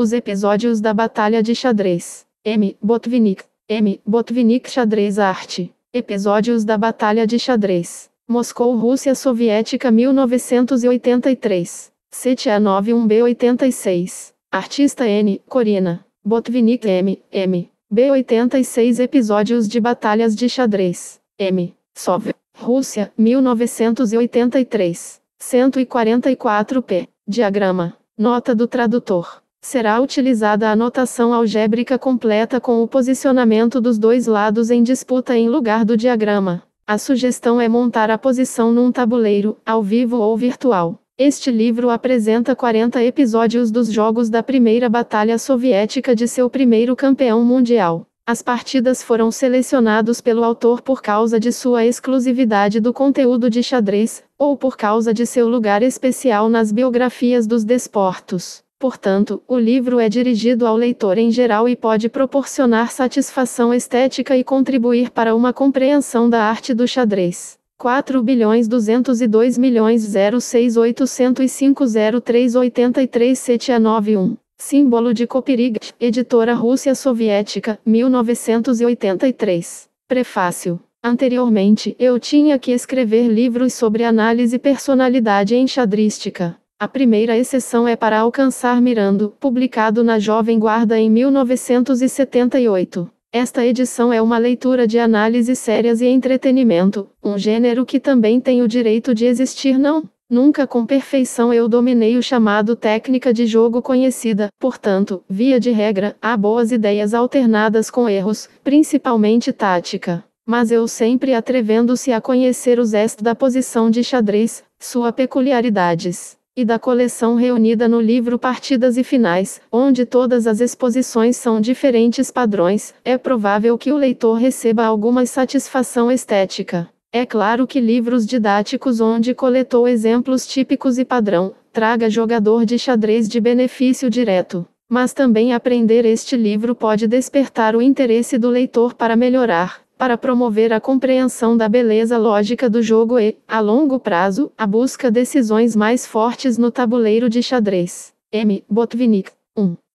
Os episódios da Batalha de Xadrez. M. Botvinnik. M. Botvinnik Xadrez Arte. Episódios da Batalha de Xadrez. Moscou Rússia Soviética 1983. 9 91B86. Artista N. Corina. Botvinnik M. M. B86 Episódios de Batalhas de Xadrez. M. Sov. Rússia, 1983. 144p. Diagrama. Nota do tradutor será utilizada a notação algébrica completa com o posicionamento dos dois lados em disputa em lugar do diagrama. A sugestão é montar a posição num tabuleiro, ao vivo ou virtual. Este livro apresenta 40 episódios dos jogos da Primeira Batalha Soviética de seu primeiro campeão mundial. As partidas foram selecionados pelo autor por causa de sua exclusividade do conteúdo de xadrez, ou por causa de seu lugar especial nas biografias dos desportos. Portanto, o livro é dirigido ao leitor em geral e pode proporcionar satisfação estética e contribuir para uma compreensão da arte do xadrez. 4 bilhões 202 milhões 068050383 Símbolo de Copirig, Editora Rússia Soviética, 1983. Prefácio. Anteriormente, eu tinha que escrever livros sobre análise personalidade em xadrística. A primeira exceção é para Alcançar Mirando, publicado na Jovem Guarda em 1978. Esta edição é uma leitura de análises sérias e entretenimento, um gênero que também tem o direito de existir, não? Nunca com perfeição eu dominei o chamado técnica de jogo conhecida, portanto, via de regra, há boas ideias alternadas com erros, principalmente tática mas eu sempre atrevendo-se a conhecer os zest da posição de xadrez, sua peculiaridades e da coleção reunida no livro Partidas e Finais, onde todas as exposições são diferentes padrões, é provável que o leitor receba alguma satisfação estética. É claro que livros didáticos onde coletou exemplos típicos e padrão, traga jogador de xadrez de benefício direto. Mas também aprender este livro pode despertar o interesse do leitor para melhorar, para promover a compreensão da beleza lógica do jogo e, a longo prazo, a busca decisões mais fortes no tabuleiro de xadrez. M. Botvinnik 1.